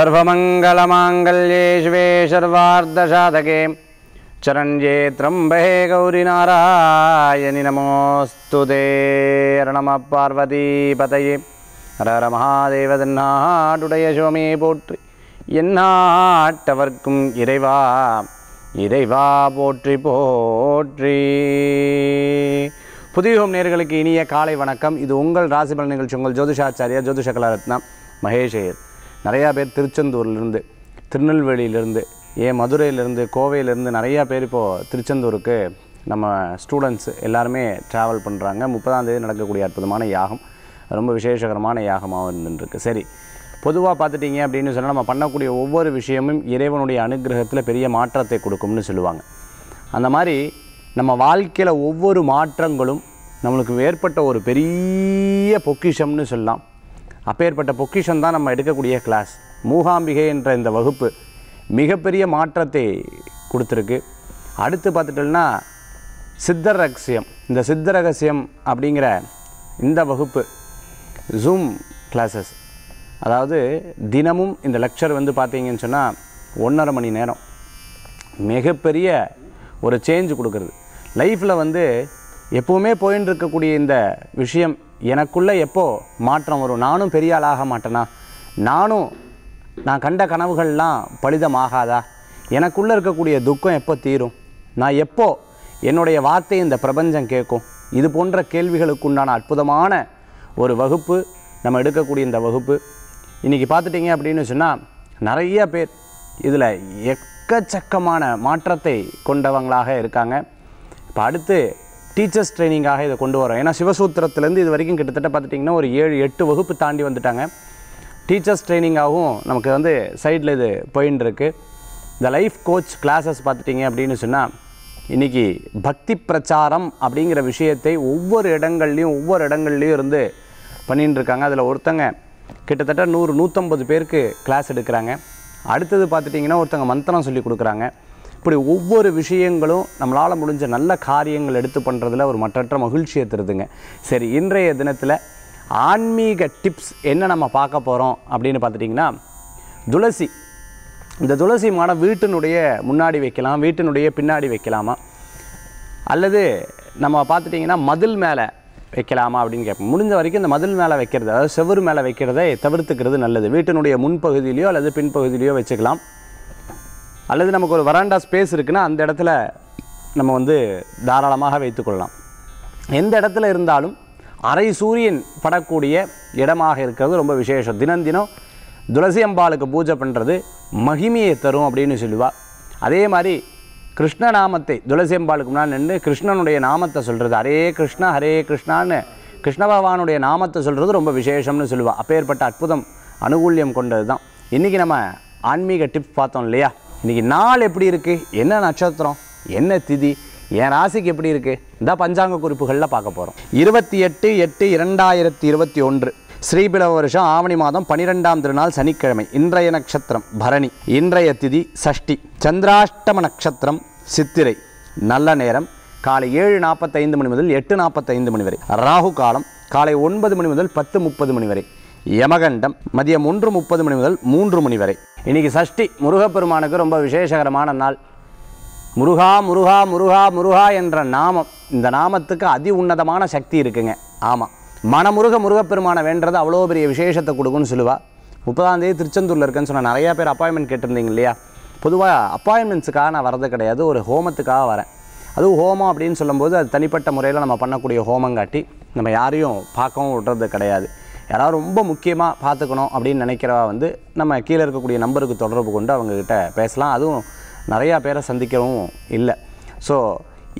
सर्वमङ्गलमाङ्गल्ये शिवे सर्वार्धसाधके चरण्ये त्र्यम्बे गौरिनारायणि नमोऽस्तु ते ரணம பார்வதி பதையே ஹரஹர மகாதேவ தன்னாடுடைய சிவமே போற்றி என்னாட்டவர்க்கும் இறைவா இறைவா போற்றி போற்றி புதியோகம் நேர்களுக்கு இனிய காலை வணக்கம் இது உங்கள் ராசிபலன் நிகழ்ச்சி உங்கள் ஜோதிஷாச்சாரியா ஜோதிஷ கலாரத்னா மகேஷேர் நிறையா பேர் திருச்செந்தூர்லேருந்து திருநெல்வேலியிலேருந்து ஏன் மதுரையிலேருந்து கோவையிலேருந்து நிறையா பேர் இப்போது திருச்செந்தூருக்கு நம்ம ஸ்டூடெண்ட்ஸ் எல்லாருமே ட்ராவல் பண்ணுறாங்க முப்பதாம் தேதி நடக்கக்கூடிய அற்புதமான யாகம் ரொம்ப விசேஷகரமான யாகமாக இருந்துருக்கு சரி பொதுவாக பார்த்துட்டிங்க அப்படின்னு சொன்னால் நம்ம பண்ணக்கூடிய ஒவ்வொரு விஷயமும் இறைவனுடைய அனுகிரகத்தில் பெரிய மாற்றத்தை கொடுக்கும்னு சொல்லுவாங்க அந்த மாதிரி நம்ம வாழ்க்கையில் ஒவ்வொரு மாற்றங்களும் நம்மளுக்கு ஏற்பட்ட ஒரு பெரிய பொக்கிஷம்னு சொல்லலாம் அப்பேற்பட்ட பொக்கிஷன் தான் நம்ம எடுக்கக்கூடிய கிளாஸ் மூகாம்பிகை என்ற இந்த வகுப்பு மிகப்பெரிய மாற்றத்தை கொடுத்துருக்கு அடுத்து பார்த்துட்டோம்னா சித்த ரகசியம் இந்த சித்த ரகசியம் அப்படிங்கிற இந்த வகுப்பு ஜூம் கிளாஸஸ் அதாவது தினமும் இந்த லெக்சர் வந்து பார்த்தீங்கன்னு சொன்னால் ஒன்றரை மணி நேரம் மிகப்பெரிய ஒரு சேஞ்ச் கொடுக்குறது லைஃப்பில் வந்து எப்போவுமே போயின்னு இருக்கக்கூடிய இந்த விஷயம் எனக்குள்ளே எப்போ மாற்றம் வரும் நானும் பெரிய ஆளாக மாட்டேனா நானும் நான் கண்ட கனவுகள்லாம் பலிதமாகாதா எனக்குள்ளே இருக்கக்கூடிய துக்கம் எப்போ தீரும் நான் எப்போ என்னுடைய வார்த்தை இந்த பிரபஞ்சம் கேட்கும் இது போன்ற கேள்விகளுக்கு உண்டான அற்புதமான ஒரு வகுப்பு நம்ம எடுக்கக்கூடிய இந்த வகுப்பு இன்றைக்கி பார்த்துட்டிங்க அப்படின்னு சொன்னால் நிறைய பேர் இதில் எக்கச்சக்கமான மாற்றத்தை கொண்டவங்களாக இருக்காங்க இப்போ அடுத்து டீச்சர்ஸ் ட்ரைனிங்காக இதை கொண்டு வரோம் ஏன்னா சிவசூத்திரத்துலேருந்து இது வரைக்கும் கிட்டத்தட்ட பார்த்துட்டிங்கன்னா ஒரு ஏழு எட்டு வகுப்பு தாண்டி வந்துட்டாங்க டீச்சர்ஸ் ட்ரைனிங்காகவும் நமக்கு வந்து சைடில் இது போயின்னு இருக்குது இந்த லைஃப் கோச் கிளாஸஸ் பார்த்துட்டிங்க அப்படின்னு சொன்னால் இன்றைக்கி பக்தி பிரச்சாரம் அப்படிங்கிற விஷயத்தை ஒவ்வொரு இடங்கள்லையும் ஒவ்வொரு இடங்கள்லையும் இருந்து பண்ணின்னு இருக்காங்க அதில் ஒருத்தங்க கிட்டத்தட்ட நூறு நூற்றம்பது பேருக்கு கிளாஸ் எடுக்கிறாங்க அடுத்தது பார்த்துட்டிங்கன்னா ஒருத்தங்க மந்திரம் சொல்லி கொடுக்குறாங்க இப்படி ஒவ்வொரு விஷயங்களும் நம்மளால் முடிஞ்ச நல்ல காரியங்கள் எடுத்து பண்ணுறதுல ஒரு மற்றற்ற மகிழ்ச்சியை தருதுங்க சரி இன்றைய தினத்தில் ஆன்மீக டிப்ஸ் என்ன நம்ம பார்க்க போகிறோம் அப்படின்னு பார்த்துட்டிங்கன்னா துளசி இந்த துளசி மாடம் வீட்டினுடைய முன்னாடி வைக்கலாம் வீட்டினுடைய பின்னாடி வைக்கலாமா அல்லது நம்ம பார்த்துட்டிங்கன்னா மதில் மேலே வைக்கலாமா அப்படின்னு கேட்போம் முடிஞ்ச வரைக்கும் இந்த மதில் மேலே வைக்கிறது அதாவது செவ்வறு மேலே வைக்கிறதை தவிர்த்துக்கிறது நல்லது வீட்டினுடைய முன்பகுதியிலையோ அல்லது பின்பகுதியிலையோ வச்சுக்கலாம் அல்லது நமக்கு ஒரு வராண்டா ஸ்பேஸ் இருக்குன்னா அந்த இடத்துல நம்ம வந்து தாராளமாக வைத்துக்கொள்ளலாம் எந்த இடத்துல இருந்தாலும் அரை சூரியன் படக்கூடிய இடமாக இருக்கிறது ரொம்ப விசேஷம் தினம் தினம் துளசி அம்பாளுக்கு பூஜை பண்ணுறது மகிமையை தரும் அப்படின்னு சொல்லுவாள் அதே மாதிரி கிருஷ்ண நாமத்தை துளசி அம்பாளுக்கு முன்னாடி நின்று கிருஷ்ணனுடைய நாமத்தை சொல்கிறது ஹரே கிருஷ்ணா ஹரே கிருஷ்ணான்னு கிருஷ்ண பகவானுடைய நாமத்தை சொல்கிறது ரொம்ப விசேஷம்னு சொல்லுவாள் அப்பேற்பட்ட அற்புதம் அனுகூல்யம் கொண்டது தான் இன்றைக்கி நம்ம ஆன்மீக டிப் பார்த்தோம் இல்லையா இன்றைக்கி நாள் எப்படி இருக்குது என்ன நட்சத்திரம் என்ன திதி என் ராசிக்கு எப்படி இருக்குது இந்த பஞ்சாங்க குறிப்புகளில் பார்க்க போகிறோம் இருபத்தி எட்டு எட்டு இரண்டாயிரத்தி இருபத்தி ஒன்று ஸ்ரீபிலவ வருஷம் ஆவணி மாதம் பனிரெண்டாம் திருநாள் சனிக்கிழமை இன்றைய நட்சத்திரம் பரணி இன்றைய திதி சஷ்டி சந்திராஷ்டம நட்சத்திரம் சித்திரை நல்ல நேரம் காலை ஏழு நாற்பத்தைந்து மணி முதல் எட்டு நாற்பத்தைந்து மணி வரை ராகு காலம் காலை ஒன்பது மணி முதல் பத்து முப்பது மணி வரை யமகண்டம் மதியம் ஒன்று முப்பது மணி முதல் மூன்று மணி வரை இன்றைக்கி சஷ்டி முருகப்பெருமானுக்கு ரொம்ப விசேஷகரமான நாள் முருகா முருகா முருகா முருகா என்ற நாமம் இந்த நாமத்துக்கு அதி உன்னதமான சக்தி இருக்குங்க ஆமாம் மனமுருக முருகப்பெருமானை வேண்டது அவ்வளோ பெரிய விசேஷத்தை கொடுக்குன்னு சொல்லுவா முப்பதாந்தேதி திருச்செந்தூரில் இருக்கேன்னு சொன்ன நிறையா பேர் அப்பாயின்மெண்ட் கேட்டிருந்தீங்க இல்லையா பொதுவாக அப்பாயின்மெண்ட்ஸுக்காக நான் வரது கிடையாது ஒரு ஹோமத்துக்காக வரேன் அதுவும் ஹோமம் அப்படின்னு சொல்லும்போது அது தனிப்பட்ட முறையில் நம்ம பண்ணக்கூடிய ஹோமங்காட்டி நம்ம யாரையும் பார்க்கவும் விடுறது கிடையாது யாராவது ரொம்ப முக்கியமாக பார்த்துக்கணும் அப்படின்னு நினைக்கிறவா வந்து நம்ம கீழே இருக்கக்கூடிய நம்பருக்கு தொடர்பு கொண்டு அவங்கக்கிட்ட பேசலாம் அதுவும் நிறையா பேரை சந்திக்கவும் இல்லை ஸோ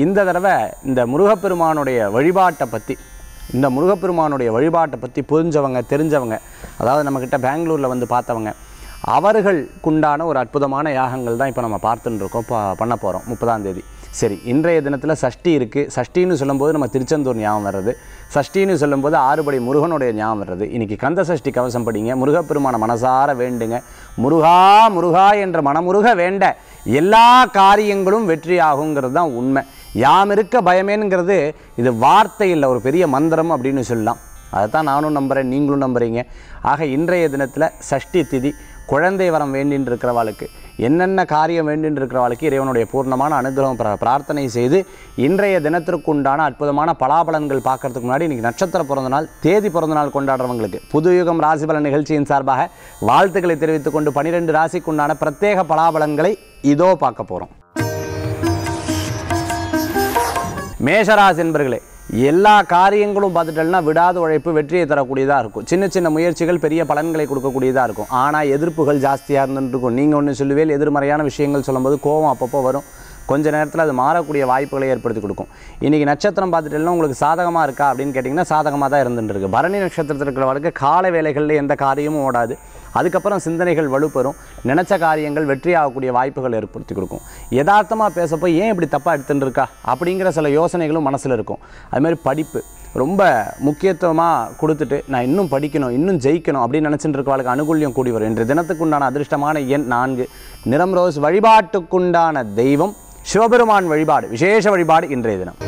இந்த தடவை இந்த முருகப்பெருமானுடைய வழிபாட்டை பற்றி இந்த முருகப்பெருமானுடைய வழிபாட்டை பற்றி புரிஞ்சவங்க தெரிஞ்சவங்க அதாவது நம்மக்கிட்ட பெங்களூரில் வந்து பார்த்தவங்க அவர்களுக்குண்டான ஒரு அற்புதமான யாகங்கள் தான் இப்போ நம்ம பார்த்துட்டுருக்கோம் பா பண்ண போகிறோம் முப்பதாம் தேதி சரி இன்றைய தினத்தில் சஷ்டி இருக்குது சஷ்டின்னு சொல்லும்போது நம்ம திருச்செந்தூர் ஞாபகம் வர்றது சஷ்டின்னு சொல்லும்போது ஆறுபடி முருகனுடைய ஞாபகம் வர்றது இன்றைக்கி கந்த சஷ்டி கவசம் படிங்க முருகப்பெருமான மனசார வேண்டுங்க முருகா முருகா என்ற மனமுருக வேண்ட எல்லா காரியங்களும் வெற்றி ஆகுங்கிறது தான் உண்மை யாம் இருக்க பயமேனுங்கிறது இது வார்த்தையில் ஒரு பெரிய மந்திரம் அப்படின்னு சொல்லலாம் அதை தான் நானும் நம்புகிறேன் நீங்களும் நம்புகிறீங்க ஆக இன்றைய தினத்தில் சஷ்டி திதி குழந்தை வரம் வேண்டின்னு இருக்கிறவாளுக்கு என்னென்ன காரியம் வேண்டின்னு இருக்கிறவாளுக்கு இறைவனுடைய பூர்ணமான அனுகிரகம் பிரார்த்தனை செய்து இன்றைய தினத்திற்குண்டான அற்புதமான பலாபலன்கள் பார்க்கறதுக்கு முன்னாடி இன்றைக்கி நட்சத்திர பிறந்த நாள் தேதி பிறந்த நாள் கொண்டாடுறவங்களுக்கு புதுயுகம் பலன் நிகழ்ச்சியின் சார்பாக வாழ்த்துக்களை கொண்டு பனிரெண்டு ராசிக்குண்டான பிரத்யேக பலாபலன்களை இதோ பார்க்க போகிறோம் மேஷராசி என்பர்களே எல்லா காரியங்களும் பார்த்துட்டோம்னா விடாத உழைப்பு வெற்றியை தரக்கூடியதாக இருக்கும் சின்ன சின்ன முயற்சிகள் பெரிய பலன்களை கொடுக்கக்கூடியதாக இருக்கும் ஆனால் எதிர்ப்புகள் ஜாஸ்தியாக இருந்துட்டு இருக்கும் நீங்கள் ஒன்று சொல்லுவேல் எதிர்மறையான விஷயங்கள் சொல்லும்போது கோபம் அப்பப்போ வரும் கொஞ்ச நேரத்தில் அது மாறக்கூடிய வாய்ப்புகளை ஏற்படுத்தி கொடுக்கும் இன்றைக்கி நட்சத்திரம் பார்த்துட்டேன்னா உங்களுக்கு சாதகமாக இருக்கா அப்படின்னு கேட்டிங்கன்னா சாதகமாக தான் இருந்துட்டுருக்கு பரணி நட்சத்திரத்தில் இருக்கிறவளுக்கு கால வேலைகளில் எந்த காரியமும் ஓடாது அதுக்கப்புறம் சிந்தனைகள் வலுப்பெறும் நினச்ச காரியங்கள் வெற்றி ஆகக்கூடிய வாய்ப்புகள் ஏற்படுத்தி கொடுக்கும் யதார்த்தமாக பேசப்போ ஏன் இப்படி தப்பாக எடுத்துகிட்டு இருக்கா அப்படிங்கிற சில யோசனைகளும் மனசில் இருக்கும் அதுமாதிரி படிப்பு ரொம்ப முக்கியத்துவமாக கொடுத்துட்டு நான் இன்னும் படிக்கணும் இன்னும் ஜெயிக்கணும் அப்படின்னு நினச்சிட்டு இருக்கவளுக்கு அனுகூல்யம் கூடி வரும் இன்றைய தினத்துக்குண்டான அதிர்ஷ்டமான எண் நான்கு நிறம் ரோஸ் வழிபாட்டுக்குண்டான தெய்வம் சிவபெருமான் வழிபாடு விசேஷ வழிபாடு இன்றைய தினம்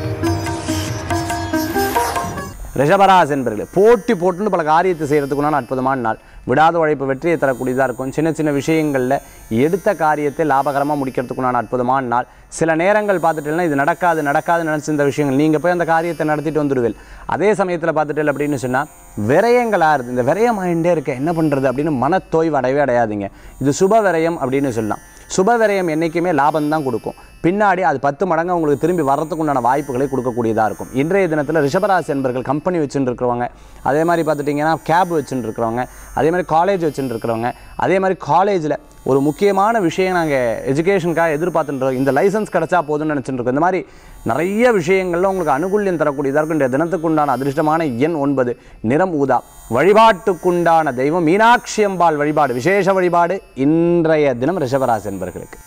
ரிஷபராஸ் என்பவர்களே போட்டி போட்டுன்னு பல காரியத்தை செய்கிறதுக்குன்னா அற்புதமான நாள் விடாத உழைப்பு வெற்றியை தரக்கூடியதாக இருக்கும் சின்ன சின்ன விஷயங்களில் எடுத்த காரியத்தை லாபகரமாக முடிக்கிறதுக்குண்டான அற்புதமான நாள் சில நேரங்கள் பார்த்துட்டேன்னா இது நடக்காது நடக்காது நினச்சிருந்த இந்த விஷயங்கள் நீங்கள் போய் அந்த காரியத்தை நடத்திட்டு வந்துடுவேன் அதே சமயத்தில் பார்த்துட்டேன் அப்படின்னு சொன்னால் விரயங்களாக இருக்குது இந்த விரயம் ஆகிட்டே இருக்க என்ன பண்ணுறது அப்படின்னு மனத்தோய்வு அடையவே அடையாதுங்க இது சுப விரயம் அப்படின்னு சொல்லலாம் சுபவிரயம் என்றைக்குமே லாபம் தான் கொடுக்கும் பின்னாடி அது பத்து மடங்கு அவங்களுக்கு திரும்பி வரத்துக்கு உண்டான வாய்ப்புகளை கொடுக்கக்கூடியதாக இருக்கும் இன்றைய தினத்தில் ரிஷபராசி என்பர்கள் கம்பெனி வச்சுட்டு இருக்கிறவங்க அதே மாதிரி பார்த்துட்டிங்கன்னா கேப் வச்சுட்டு இருக்கிறவங்க அதே மாதிரி காலேஜ் வச்சுட்டு இருக்கிறவங்க அதே மாதிரி காலேஜில் ஒரு முக்கியமான விஷயம் நாங்கள் எஜுகேஷனுக்காக எதிர்பார்த்துன்றோம் இந்த லைசன்ஸ் கிடச்சா போதும்னு நினச்சிட்டுருக்கோம் இந்த மாதிரி நிறைய விஷயங்களில் உங்களுக்கு அனுகூல்யம் தரக்கூடியதாக இருக்கும் இன்றைய தினத்துக்குண்டான அதிர்ஷ்டமான எண் ஒன்பது நிறம் ஊதா வழிபாட்டுக்குண்டான தெய்வம் மீனாட்சி அம்பாள் வழிபாடு விசேஷ வழிபாடு இன்றைய தினம் ரிஷபராசி என்பர்களுக்கு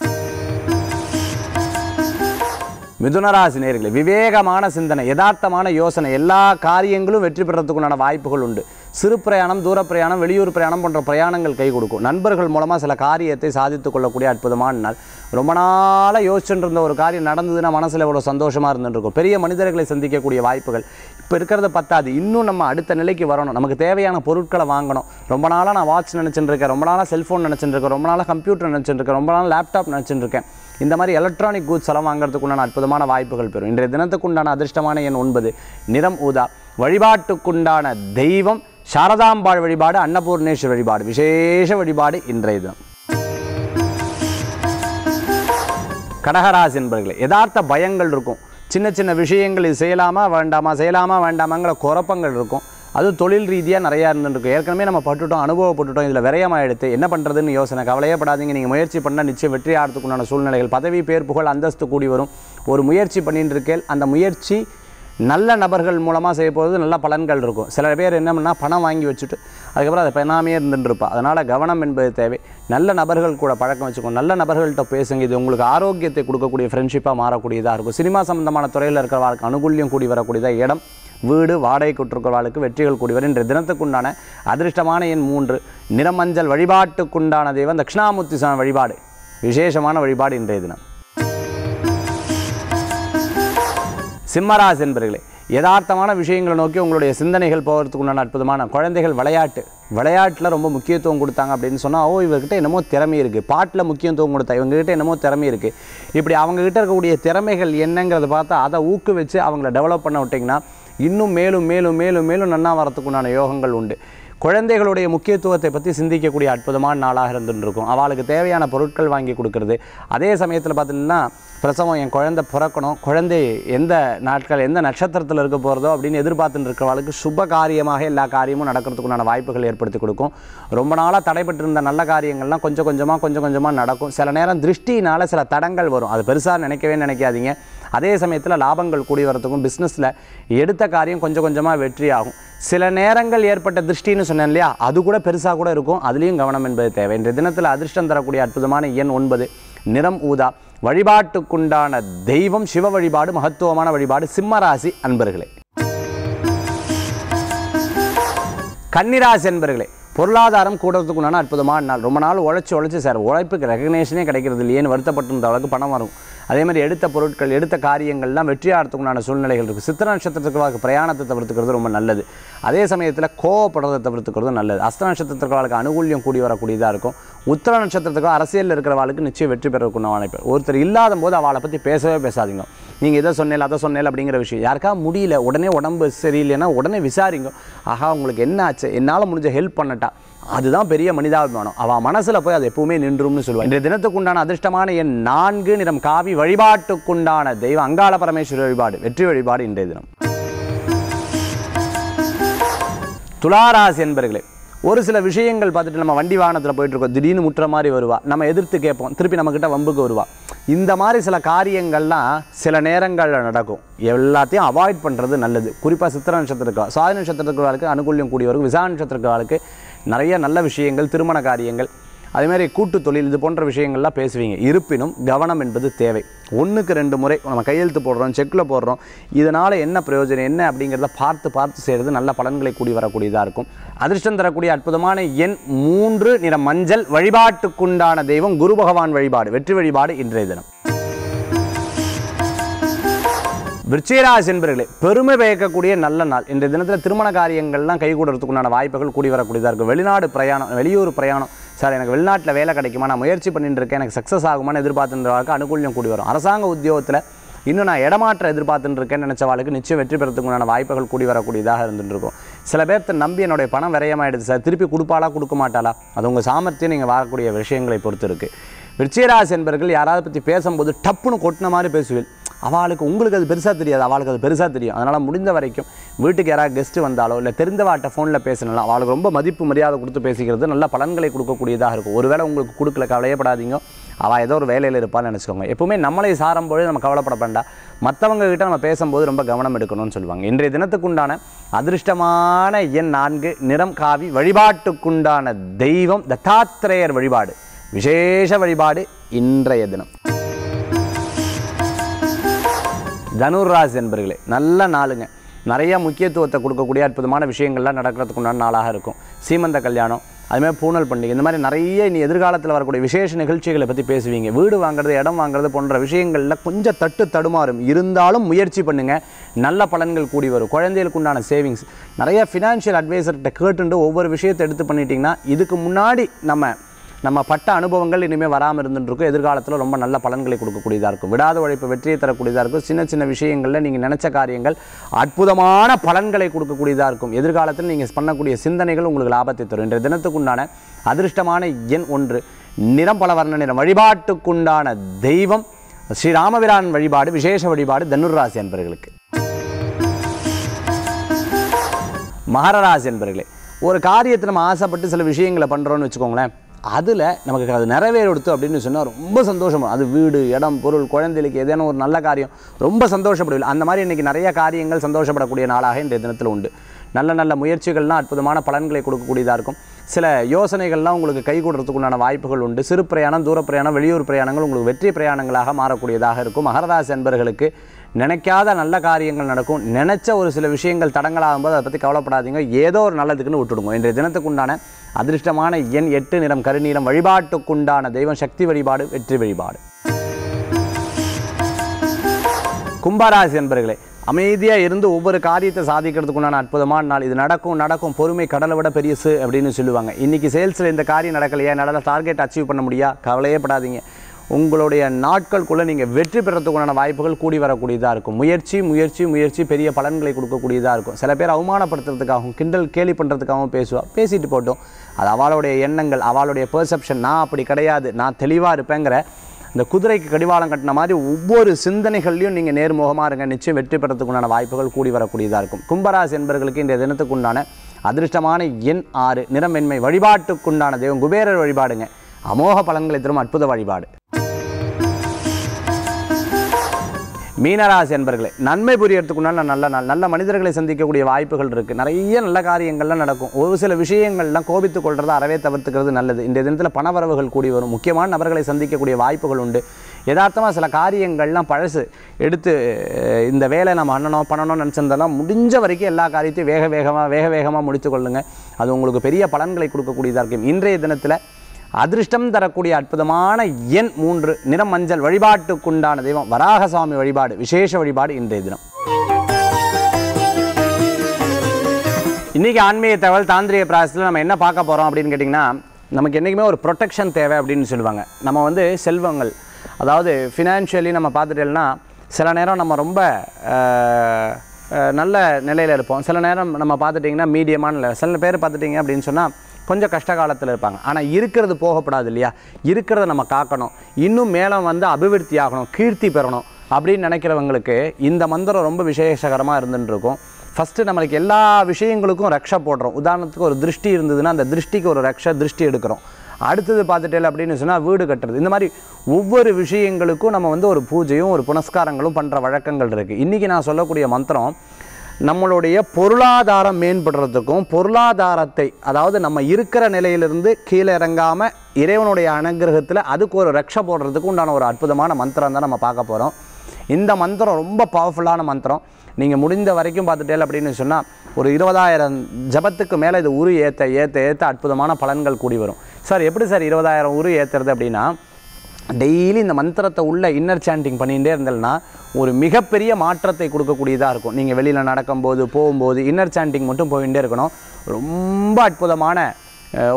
மிதுனராசி நேர்களை விவேகமான சிந்தனை யதார்த்தமான யோசனை எல்லா காரியங்களும் வெற்றி பெறத்துக்குண்டான வாய்ப்புகள் உண்டு சிறு பிரயாணம் தூர பிரயாணம் வெளியூர் பிரயாணம் போன்ற பிரயாணங்கள் கை கொடுக்கும் நண்பர்கள் மூலமாக சில காரியத்தை சாதித்து கொள்ளக்கூடிய அற்புதமான நாள் ரொம்ப நாளாக யோசிச்சுட்டு ஒரு காரியம் நடந்ததுன்னா மனசில் எவ்வளோ சந்தோஷமாக இருந்துருக்கும் பெரிய மனிதர்களை சந்திக்கக்கூடிய வாய்ப்புகள் இப்போ இருக்கிறத பத்தாது இன்னும் நம்ம அடுத்த நிலைக்கு வரணும் நமக்கு தேவையான பொருட்களை வாங்கணும் ரொம்ப நாளாக நான் வாட்ச் நினச்சிட்டு இருக்கேன் ரொம்ப நாளாக செல்ஃபோன் நினச்சிட்டு இருக்கேன் ரொம்ப நாளாக கம்ப்யூட்டர் நினச்சிட்டு இருக்கேன் ரொம்ப நாள் லேப்டாப் நினச்சிட்டு இருக்கேன் இந்த மாதிரி எலக்ட்ரானிக் கூட்ஸ் எல்லாம் வாங்குறதுக்குண்டான அற்புதமான வாய்ப்புகள் பெறும் இன்றைய தினத்துக்குண்டான அதிர்ஷ்டமான எண் ஒன்பது நிறம் ஊதா வழிபாட்டுக்குண்டான தெய்வம் சாரதாம்பாள் வழிபாடு அன்னபூர்ணேஸ்வர் வழிபாடு விசேஷ வழிபாடு இன்றைய தினம் கடகராசி என்பர்களே யதார்த்த பயங்கள் இருக்கும் சின்ன சின்ன விஷயங்கள் இது செய்யலாமா வேண்டாமா செய்யலாமா வேண்டாமாங்கிற குழப்பங்கள் இருக்கும் அது தொழில் ரீதியாக நிறையா இருந்துருக்கும் ஏற்கனவே நம்ம பட்டுட்டோம் அனுபவப்பட்டுட்டோம் இதில் விரையமாக எடுத்து என்ன பண்ணுறதுன்னு யோசனை கவலையப்படாதீங்க நீங்கள் முயற்சி பண்ணால் நிச்சயம் வெற்றி ஆடுறதுக்குண்டான சூழ்நிலைகள் பதவி பேர் புகழ் அந்தஸ்து கூடி வரும் ஒரு முயற்சி பண்ணிட்டு இருக்கேன் அந்த முயற்சி நல்ல நபர்கள் மூலமாக செய்ய போகிறது நல்ல பலன்கள் இருக்கும் சில பேர் என்னம்னா பணம் வாங்கி வச்சுட்டு அதுக்கப்புறம் அதை பெணாமையே இருந்துட்டுருப்பா அதனால் கவனம் என்பது தேவை நல்ல நபர்கள் கூட பழக்கம் வச்சுக்கோங்க நல்ல நபர்கள்ட்ட பேசுங்க இது உங்களுக்கு ஆரோக்கியத்தை கொடுக்கக்கூடிய ஃப்ரெண்ட்ஷிப்பாக மாறக்கூடியதாக இருக்கும் சினிமா சம்மந்தமான துறையில் இருக்கிற வாழ்க்கை அனுகூல்யம் கூடி வரக்கூடியதாக இடம் வீடு வாடகை வாழ்க்கை வெற்றிகள் வரும் இன்றைய தினத்துக்குண்டான அதிர்ஷ்டமான எண் மூன்று நிறமஞ்சள் வழிபாட்டுக்குண்டான தெய்வம் தட்சிணாமூர்த்தி சாமி வழிபாடு விசேஷமான வழிபாடு இன்றைய தினம் சிம்மராஜ் என்பர்களே யதார்த்தமான விஷயங்களை நோக்கி உங்களுடைய சிந்தனைகள் போகிறதுக்கு உண்டான அற்புதமான குழந்தைகள் விளையாட்டு விளையாட்டில் ரொம்ப முக்கியத்துவம் கொடுத்தாங்க அப்படின்னு சொன்னால் ஓ இவர்கிட்ட என்னமோ திறமை இருக்குது பாட்டில் முக்கியத்துவம் கொடுத்தா இவங்ககிட்ட என்னமோ திறமை இருக்குது இப்படி அவங்ககிட்ட இருக்கக்கூடிய திறமைகள் என்னங்கிறத பார்த்தா அதை ஊக்குவிச்சு அவங்கள டெவலப் பண்ண விட்டிங்கன்னா இன்னும் மேலும் மேலும் மேலும் மேலும் நன்னா வரத்துக்குண்டான யோகங்கள் உண்டு குழந்தைகளுடைய முக்கியத்துவத்தை பற்றி சிந்திக்கக்கூடிய அற்புதமான நாளாக இருந்துருக்கும் அவளுக்கு தேவையான பொருட்கள் வாங்கி கொடுக்குறது அதே சமயத்தில் பார்த்திங்கன்னா பிரசவம் என் குழந்தை பிறக்கணும் குழந்தை எந்த நாட்கள் எந்த நட்சத்திரத்தில் இருக்க போகிறதோ அப்படின்னு எதிர்பார்த்துட்டு இருக்கிறவளுக்கு சுப காரியமாக எல்லா காரியமும் நடக்கிறதுக்குண்டான வாய்ப்புகள் ஏற்படுத்தி கொடுக்கும் ரொம்ப நாளாக தடைபட்டிருந்த நல்ல காரியங்கள்லாம் கொஞ்சம் கொஞ்சமாக கொஞ்சம் கொஞ்சமாக நடக்கும் சில நேரம் திருஷ்டினால் சில தடங்கள் வரும் அது பெருசாக நினைக்கவே நினைக்காதீங்க அதே சமயத்தில் லாபங்கள் கூடி வரத்துக்கும் பிஸ்னஸில் எடுத்த காரியம் கொஞ்சம் கொஞ்சமாக வெற்றி ஆகும் சில நேரங்கள் ஏற்பட்ட திருஷ்டின்னு சொன்னேன் இல்லையா அது கூட பெருசாக கூட இருக்கும் அதுலேயும் கவனம் என்பது தேவை இன்றைய தினத்தில் அதிர்ஷ்டம் தரக்கூடிய அற்புதமான எண் ஒன்பது நிறம் ஊதா வழிபாட்டுக்குண்டான தெய்வம் சிவ வழிபாடு மகத்துவமான வழிபாடு சிம்மராசி அன்பர்களே கன்னிராசி அன்பர்களே பொருளாதாரம் கூடுறதுக்குண்டான அற்புதமான நாள் ரொம்ப நாள் உழைச்சி உழைச்சி சார் உழைப்புக்கு ரெகக்னேஷனே கிடைக்கிறது இல்லையேன்னு வருத்தப்பட்டிருந்த அளவுக்கு பணம் வரும் அதே மாதிரி எடுத்த பொருட்கள் எடுத்த காரியங்கள்லாம் வெற்றியாகிறதுக்குண்டான சூழ்நிலைகள் இருக்குது சித்திர நட்சத்திரத்துக்கு பிரயாணத்தை தவிர்த்துக்கிறது ரொம்ப நல்லது அதே சமயத்தில் கோவப்படுறதை தவிர்த்துக்கிறது நல்லது அஸ்த நட்சத்திரத்துக்கு அனுகூல்யம் கூடி வரக்கூடியதாக இருக்கும் உத்திர நட்சத்திரத்துக்கு அரசியலில் வாழ்க்கை நிச்சயம் வெற்றி பெறக்கூடிய வாய்ப்பு ஒருத்தர் இல்லாத போது அவளை பற்றி பேசவே பேசாதீங்க நீங்கள் இதை சொன்னேன் அதை சொன்னேன் அப்படிங்கிற விஷயம் யாருக்கா முடியல உடனே உடம்பு சரியில்லைன்னா உடனே விசாரிங்க ஆகா உங்களுக்கு என்ன ஆச்சு என்னால் முடிஞ்ச ஹெல்ப் பண்ணட்டா அதுதான் பெரிய மனிதாபிமானம் அவன் மனசில் போய் அது எப்பவுமே நின்றும்னு சொல்லுவான் இன்றைய தினத்துக்குண்டான அதிர்ஷ்டமான என் நான்கு நிறம் காவி வழிபாட்டுக்குண்டான தெய்வ அங்காள பரமேஸ்வரி வழிபாடு வெற்றி வழிபாடு இன்றைய தினம் துளாராசி என்பர்களே ஒரு சில விஷயங்கள் பார்த்துட்டு நம்ம வண்டி வாகனத்தில் போயிட்டுருக்கோம் திடீர்னு முற்ற மாதிரி வருவா நம்ம எதிர்த்து கேட்போம் திருப்பி நம்மக்கிட்ட வம்புக்கு வருவா இந்த மாதிரி சில காரியங்கள்லாம் சில நேரங்களில் நடக்கும் எல்லாத்தையும் அவாய்ட் பண்ணுறது நல்லது குறிப்பாக சித்திர நட்சத்திரக்கால் சாதி நட்சத்திரக்காலுக்கு அனுகூலியம் கூடியவருக்கு விசா நட்சத்திரக்காலுக்கு நிறைய நல்ல விஷயங்கள் திருமண காரியங்கள் மாதிரி கூட்டு தொழில் இது போன்ற விஷயங்கள்லாம் பேசுவீங்க இருப்பினும் கவனம் என்பது தேவை ஒன்றுக்கு ரெண்டு முறை நம்ம கையெழுத்து போடுறோம் செக்கில் போடுறோம் இதனால் என்ன பிரயோஜனம் என்ன அப்படிங்கிறத பார்த்து பார்த்து செய்கிறது நல்ல பலன்களை கூடி வரக்கூடியதாக இருக்கும் அதிர்ஷ்டம் தரக்கூடிய அற்புதமான எண் மூன்று நிற மஞ்சள் வழிபாட்டுக்குண்டான தெய்வம் குரு பகவான் வழிபாடு வெற்றி வழிபாடு இன்றைய தினம் விருச்சிகராசி என்பர்களே பெருமை பயக்கக்கூடிய நல்ல நாள் இன்றைய தினத்தில் திருமண காரியங்கள்லாம் கைகூடுறதுக்குண்டான வாய்ப்புகள் கூடி வரக்கூடியதாக இருக்கும் வெளிநாடு பிரயாணம் வெளியூர் பிரயாணம் சார் எனக்கு வெளிநாட்டில் வேலை கிடைக்குமா நான் முயற்சி பண்ணிட்டு இருக்கேன் எனக்கு சக்ஸஸ் எதிர்பார்த்துன்ற எதிர்பார்த்துன்றவாக்கு அனுகூலியம் கூடி வரும் அரசாங்க உத்தியோகத்தில் இன்னும் நான் இடமாற்ற எதிர்பார்த்துட்டு இருக்கேன்னு நினச்சவாளுக்கு நிச்சயம் வெற்றி பெறத்துக்குண்டான வாய்ப்புகள் கூடி வரக்கூடியதாக இருந்துருக்கும் சில பேர்த்த நம்பி என்னுடைய பணம் விரயமாயிடுது சார் திருப்பி கொடுப்பாளா கொடுக்க மாட்டாளா அது உங்கள் சாமர்த்தியம் நீங்கள் வாழக்கூடிய விஷயங்களை பொறுத்து இருக்குது விருச்சிகராசி என்பர்கள் யாராவது பற்றி பேசும்போது டப்புன்னு கொட்டின மாதிரி பேசுவேன் அவளுக்கு உங்களுக்கு அது பெருசாக தெரியாது அவளுக்கு அது பெருசாக தெரியும் அதனால் முடிந்த வரைக்கும் வீட்டுக்கு யாராவது கெஸ்ட்டு வந்தாலோ இல்லை தெரிந்தவாட்ட ஃபோனில் பேசினாலும் அவளுக்கு ரொம்ப மதிப்பு மரியாதை கொடுத்து பேசிக்கிறது நல்ல பலன்களை கொடுக்கக்கூடியதாக இருக்கும் ஒருவேளை உங்களுக்கு கொடுக்கல கவலையப்படாதீங்க அவள் ஏதோ ஒரு வேலையில் இருப்பான்னு நினச்சிக்கோங்க எப்பவுமே நம்மளை சாரும்போது நம்ம கவலைப்பட வேண்டாம் மற்றவங்ககிட்ட நம்ம பேசும்போது ரொம்ப கவனம் எடுக்கணும்னு சொல்லுவாங்க இன்றைய தினத்துக்குண்டான அதிர்ஷ்டமான எண் நான்கு நிறம் காவி வழிபாட்டுக்குண்டான தெய்வம் தத்தாத்திரேயர் வழிபாடு விசேஷ வழிபாடு இன்றைய தினம் தனுர்ராஸ் என்பர்களே நல்ல நாளுங்க நிறைய முக்கியத்துவத்தை கொடுக்கக்கூடிய அற்புதமான விஷயங்கள்லாம் நடக்கிறதுக்கு உண்டான நாளாக இருக்கும் சீமந்த கல்யாணம் அதுமாதிரி பூனல் பண்டிகை இந்த மாதிரி நிறைய இனி எதிர்காலத்தில் வரக்கூடிய விசேஷ நிகழ்ச்சிகளை பற்றி பேசுவீங்க வீடு வாங்குறது இடம் வாங்குறது போன்ற விஷயங்களில் கொஞ்சம் தட்டு தடுமாறும் இருந்தாலும் முயற்சி பண்ணுங்கள் நல்ல பலன்கள் கூடி வரும் குழந்தைகளுக்கு உண்டான சேவிங்ஸ் நிறைய ஃபினான்ஷியல் அட்வைசர்கிட்ட கேட்டுண்டு ஒவ்வொரு விஷயத்தை எடுத்து பண்ணிட்டிங்கன்னா இதுக்கு முன்னாடி நம்ம நம்ம பட்ட அனுபவங்கள் இனிமேல் வராமல் இருந்துருக்கும் எதிர்காலத்தில் ரொம்ப நல்ல பலன்களை கொடுக்கக்கூடியதாக இருக்கும் விடாத உழைப்பு வெற்றியை தரக்கூடியதாக இருக்கும் சின்ன சின்ன விஷயங்களில் நீங்கள் நினச்ச காரியங்கள் அற்புதமான பலன்களை கொடுக்கக்கூடியதாக இருக்கும் எதிர்காலத்தில் நீங்கள் பண்ணக்கூடிய சிந்தனைகள் உங்களுக்கு லாபத்தை தரும் இன்றைய தினத்துக்குண்டான அதிர்ஷ்டமான எண் ஒன்று நிறம் பல வர்ண நிறம் வழிபாட்டுக்குண்டான தெய்வம் ஸ்ரீராமபிரான் வழிபாடு விசேஷ வழிபாடு தனுர்ராசி என்பவர்களுக்கு மகரராசி என்பவர்களே ஒரு காரியத்தை நம்ம ஆசைப்பட்டு சில விஷயங்களை பண்ணுறோன்னு வச்சுக்கோங்களேன் அதில் நமக்கு அது நிறைவேறுத்து அப்படின்னு சொன்னால் ரொம்ப சந்தோஷமாக அது வீடு இடம் பொருள் குழந்தைகளுக்கு ஏதேனும் ஒரு நல்ல காரியம் ரொம்ப சந்தோஷப்படுவில்லை அந்த மாதிரி இன்றைக்கி நிறைய காரியங்கள் சந்தோஷப்படக்கூடிய நாளாக இன்றைய தினத்தில் உண்டு நல்ல நல்ல முயற்சிகள்லாம் அற்புதமான பலன்களை கொடுக்கக்கூடியதாக இருக்கும் சில யோசனைகள்லாம் உங்களுக்கு கை கொடுறதுக்குண்டான வாய்ப்புகள் உண்டு சிறு பிரயாணம் தூர பிரயாணம் வெளியூர் பிரயாணங்கள் உங்களுக்கு வெற்றி பிரயாணங்களாக மாறக்கூடியதாக இருக்கும் மகரதாசி அன்பர்களுக்கு நினைக்காத நல்ல காரியங்கள் நடக்கும் நினச்ச ஒரு சில விஷயங்கள் தடங்களாகும் போது அதை பற்றி கவலைப்படாதீங்க ஏதோ ஒரு நல்லதுக்குன்னு விட்டுடுங்க இன்றைய தினத்துக்குண்டான அதிர்ஷ்டமான எண் எட்டு நிறம் கருநீரம் வழிபாட்டுக்குண்டான தெய்வம் சக்தி வழிபாடு வெற்றி வழிபாடு கும்பராசி நண்பர்களே அமைதியாக இருந்து ஒவ்வொரு காரியத்தை சாதிக்கிறதுக்கு உண்டான அற்புதமான நாள் இது நடக்கும் நடக்கும் பொறுமை கடலை விட பெரியசு அப்படின்னு சொல்லுவாங்க இன்றைக்கி சேல்ஸில் இந்த காரியம் நடக்கலையா என்னால் டார்கெட் அச்சீவ் பண்ண முடியா கவலையே படாதீங்க உங்களுடைய நாட்களுக்குள்ளே நீங்கள் வெற்றி பெறத்துக்குண்டான வாய்ப்புகள் கூடி வரக்கூடியதாக இருக்கும் முயற்சி முயற்சி முயற்சி பெரிய பலன்களை கொடுக்கக்கூடியதாக இருக்கும் சில பேர் அவமானப்படுத்துறதுக்காகவும் கிண்டல் கேலி பண்ணுறதுக்காகவும் பேசுவாள் பேசிட்டு போட்டோம் அது அவளுடைய எண்ணங்கள் அவளுடைய பெர்செப்ஷன் நான் அப்படி கிடையாது நான் தெளிவாக இருப்பேங்கிற இந்த குதிரைக்கு கடிவாளம் கட்டின மாதிரி ஒவ்வொரு சிந்தனைகள்லையும் நீங்கள் நேர்முகமாக இருங்க நிச்சயம் வெற்றி பெறத்துக்குண்டான வாய்ப்புகள் கூடி வரக்கூடியதாக இருக்கும் கும்பராசி என்பர்களுக்கு இந்த தினத்துக்குண்டான அதிர்ஷ்டமான எண் ஆறு நிறமென்மை வழிபாட்டுக்குண்டான தெய்வம் குபேரர் வழிபாடுங்க அமோக பலன்களை தரும் அற்புத வழிபாடு மீனராசி என்பர்களே நன்மை புரியறதுக்குனால நல்ல நாள் நல்ல மனிதர்களை சந்திக்கக்கூடிய வாய்ப்புகள் இருக்குது நிறைய நல்ல காரியங்கள்லாம் நடக்கும் ஒரு சில விஷயங்கள்லாம் கோபித்து கொள்கிறத அறவே தவிர்த்துக்கிறது நல்லது இந்த தினத்தில் பணவரவுகள் கூடி வரும் முக்கியமான நபர்களை சந்திக்கக்கூடிய வாய்ப்புகள் உண்டு யதார்த்தமாக சில காரியங்கள்லாம் பழசு எடுத்து இந்த வேலை நம்ம பண்ணணும் பண்ணணும்னு நினச்சிருந்தாலும் முடிஞ்ச வரைக்கும் எல்லா காரியத்தையும் வேக வேகமாக வேக வேகமாக முடித்து கொள்ளுங்கள் அது உங்களுக்கு பெரிய பலன்களை கொடுக்கக்கூடியதாக இருக்கும் இன்றைய தினத்தில் அதிர்ஷ்டம் தரக்கூடிய அற்புதமான எண் மூன்று நிறம் மஞ்சள் வழிபாட்டுக்குண்டான தெய்வம் சுவாமி வழிபாடு விசேஷ வழிபாடு இன்றைய தினம் இன்றைக்கி ஆன்மீக தகவல் தாந்திரிய பிராசத்தில் நம்ம என்ன பார்க்க போகிறோம் அப்படின்னு கேட்டிங்கன்னா நமக்கு என்றைக்குமே ஒரு ப்ரொடெக்ஷன் தேவை அப்படின்னு சொல்லுவாங்க நம்ம வந்து செல்வங்கள் அதாவது ஃபினான்ஷியலி நம்ம பார்த்துட்டோம்னா சில நேரம் நம்ம ரொம்ப நல்ல நிலையில் இருப்போம் சில நேரம் நம்ம பார்த்துட்டிங்கன்னா மீடியமான சில பேர் பார்த்துட்டிங்க அப்படின்னு சொன்னால் கொஞ்சம் கஷ்ட காலத்தில் இருப்பாங்க ஆனால் இருக்கிறது போகப்படாது இல்லையா இருக்கிறத நம்ம காக்கணும் இன்னும் மேலே வந்து அபிவிருத்தி ஆகணும் கீர்த்தி பெறணும் அப்படின்னு நினைக்கிறவங்களுக்கு இந்த மந்திரம் ரொம்ப விசேஷகரமாக இருந்துருக்கும் ஃபஸ்ட்டு நம்மளுக்கு எல்லா விஷயங்களுக்கும் ரக்ஷை போடுறோம் உதாரணத்துக்கு ஒரு திருஷ்டி இருந்ததுன்னா அந்த திருஷ்டிக்கு ஒரு ரக்ஷ திருஷ்டி எடுக்கிறோம் அடுத்தது பார்த்துட்டேல அப்படின்னு சொன்னால் வீடு கட்டுறது இந்த மாதிரி ஒவ்வொரு விஷயங்களுக்கும் நம்ம வந்து ஒரு பூஜையும் ஒரு புனஸ்காரங்களும் பண்ணுற வழக்கங்கள் இருக்குது இன்றைக்கி நான் சொல்லக்கூடிய மந்திரம் நம்மளுடைய பொருளாதாரம் மேம்படுறதுக்கும் பொருளாதாரத்தை அதாவது நம்ம இருக்கிற நிலையிலிருந்து கீழே இறங்காமல் இறைவனுடைய அனுகிரகத்தில் அதுக்கு ஒரு ரக்ஷ போடுறதுக்கு உண்டான ஒரு அற்புதமான மந்திரம் தான் நம்ம பார்க்க போகிறோம் இந்த மந்திரம் ரொம்ப பவர்ஃபுல்லான மந்திரம் நீங்கள் முடிந்த வரைக்கும் பார்த்துட்டே அப்படின்னு சொன்னால் ஒரு இருபதாயிரம் ஜபத்துக்கு மேலே இது உரு ஏற்ற ஏற்ற ஏற்ற அற்புதமான பலன்கள் கூடி வரும் சார் எப்படி சார் இருபதாயிரம் உரு ஏற்றுறது அப்படின்னா டெய்லி இந்த மந்திரத்தை உள்ள இன்னர் சாண்டிங் பண்ணிகிட்டே இருந்தால்னா ஒரு மிகப்பெரிய மாற்றத்தை கொடுக்கக்கூடியதாக இருக்கும் நீங்கள் வெளியில் நடக்கும்போது போகும்போது இன்னர் சாண்டிங் மட்டும் போயிட்டே இருக்கணும் ரொம்ப அற்புதமான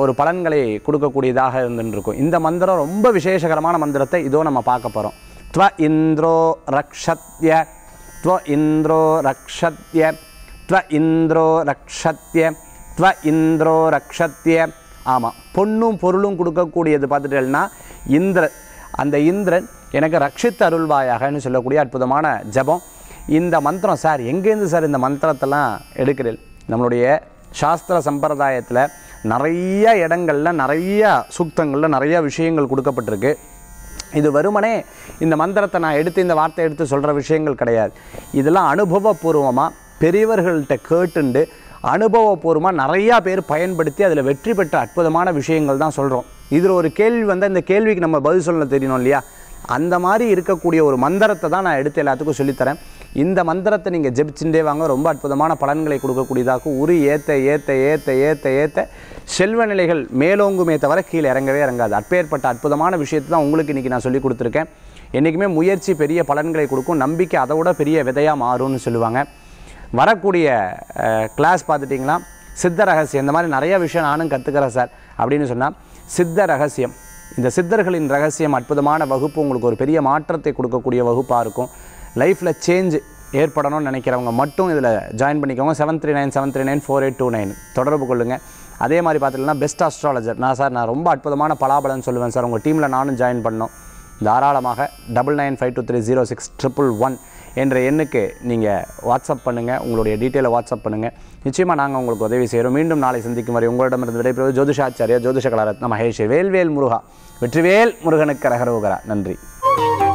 ஒரு பலன்களை கொடுக்கக்கூடியதாக இருந்துருக்கும் இந்த மந்திரம் ரொம்ப விசேஷகரமான மந்திரத்தை இதோ நம்ம பார்க்க போகிறோம் துவ இந்திரோ ரக்ஷத்ய துவ இந்திரோ ரக்ஷத்ய துவ இந்திரோ ரக்ஷத்ய துவ இந்திரோ ரக்ஷத்ய ஆமாம் பொண்ணும் பொருளும் கொடுக்கக்கூடியது பார்த்துட்டேன்னா இந்திர அந்த இந்திரன் எனக்கு ரட்சித்து அருள்வாயாகன்னு சொல்லக்கூடிய அற்புதமான ஜபம் இந்த மந்திரம் சார் எங்கேருந்து சார் இந்த மந்திரத்தெல்லாம் எடுக்கிறேன் நம்மளுடைய சாஸ்திர சம்பிரதாயத்தில் நிறைய இடங்களில் நிறைய சூக்தங்களில் நிறைய விஷயங்கள் கொடுக்கப்பட்டிருக்கு இது வருமனே இந்த மந்திரத்தை நான் எடுத்து இந்த வார்த்தை எடுத்து சொல்கிற விஷயங்கள் கிடையாது இதெல்லாம் அனுபவபூர்வமாக பெரியவர்கள்ட்ட கேட்டுண்டு அனுபவபூர்வமாக நிறையா பேர் பயன்படுத்தி அதில் வெற்றி பெற்ற அற்புதமான விஷயங்கள் தான் சொல்கிறோம் இதில் ஒரு கேள்வி வந்து இந்த கேள்விக்கு நம்ம பதில் சொல்ல தெரியணும் இல்லையா அந்த மாதிரி இருக்கக்கூடிய ஒரு மந்திரத்தை தான் நான் எடுத்து எல்லாத்துக்கும் சொல்லித்தரேன் இந்த மந்திரத்தை நீங்கள் ஜெபிச்சுட்டே வாங்க ரொம்ப அற்புதமான பலன்களை கொடுக்கக்கூடியதாக உரு ஏற்ற ஏற்ற ஏற்ற ஏற்ற ஏற்ற செல்வ நிலைகள் மேலோங்குமே தவிர கீழே இறங்கவே இறங்காது அற்பேற்பட்ட அற்புதமான விஷயத்தை தான் உங்களுக்கு இன்றைக்கி நான் சொல்லி கொடுத்துருக்கேன் என்றைக்குமே முயற்சி பெரிய பலன்களை கொடுக்கும் நம்பிக்கை அதை விட பெரிய விதையாக மாறும்னு சொல்லுவாங்க வரக்கூடிய கிளாஸ் பார்த்துட்டிங்கன்னா சித்த ரகசியம் இந்த மாதிரி நிறையா விஷயம் நானும் கற்றுக்கிறேன் சார் அப்படின்னு சொன்னால் சித்த ரகசியம் இந்த சித்தர்களின் ரகசியம் அற்புதமான வகுப்பு உங்களுக்கு ஒரு பெரிய மாற்றத்தை கொடுக்கக்கூடிய வகுப்பாக இருக்கும் லைஃப்பில் சேஞ்ச் ஏற்படணும்னு நினைக்கிறவங்க மட்டும் இதில் ஜாயின் பண்ணிக்கோங்க seven three nine seven three nine four eight two nine தொடர்பு கொள்ளுங்கள் அதே மாதிரி பார்த்துட்டீங்கன்னா பெஸ்ட் அஸ்ட்ராலஜர் நான் சார் நான் ரொம்ப அற்புதமான பலாபலன்னு சொல்லுவேன் சார் உங்கள் டீமில் நானும் ஜாயின் பண்ணோம் தாராளமாக double nine five two three zero six triple one என்ற எண்ணுக்கு நீங்கள் வாட்ஸ்அப் பண்ணுங்கள் உங்களுடைய டீட்டெயிலை வாட்ஸ்அப் பண்ணுங்கள் நிச்சயமாக நாங்கள் உங்களுக்கு உதவி செய்கிறோம் மீண்டும் நாளை சந்திக்கும் வரை உங்களிடமிருந்து விடைபெறுவது ஜோதிஷாச்சாரியா ஜோதிஷ நம்ம மகேஷ் வேல்வேல் முருகா வெற்றிவேல் முருகனுக்கு ரகரவுகரா நன்றி